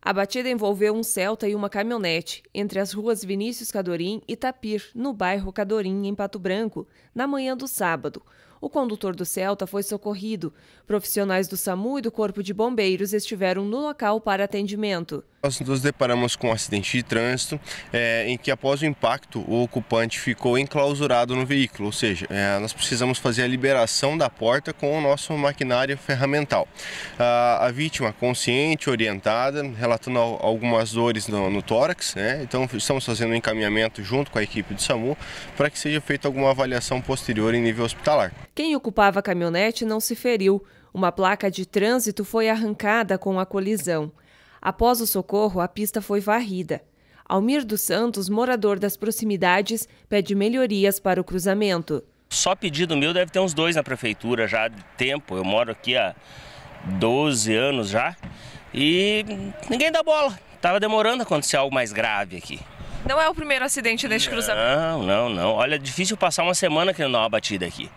A batida envolveu um Celta e uma caminhonete entre as ruas Vinícius Cadorim e Tapir, no bairro Cadorim, em Pato Branco, na manhã do sábado. O condutor do Celta foi socorrido. Profissionais do SAMU e do Corpo de Bombeiros estiveram no local para atendimento. Nós nos deparamos com um acidente de trânsito é, em que, após o impacto, o ocupante ficou enclausurado no veículo, ou seja, é, nós precisamos fazer a liberação da porta com o nosso maquinário ferramental. A, ah, a vítima, consciente, orientada, relatando algumas dores no, no tórax, né? então estamos fazendo um encaminhamento junto com a equipe do SAMU para que seja feita alguma avaliação posterior em nível hospitalar. Quem ocupava a caminhonete não se feriu. Uma placa de trânsito foi arrancada com a colisão. Após o socorro, a pista foi varrida. Almir dos Santos, morador das proximidades, pede melhorias para o cruzamento. Só pedido meu deve ter uns dois na prefeitura já de tempo. Eu moro aqui há 12 anos já e ninguém dá bola. Tava demorando a acontecer algo mais grave aqui. Não é o primeiro acidente deste cruzamento? Não, não, não. Olha, é difícil passar uma semana que não dá uma batida aqui.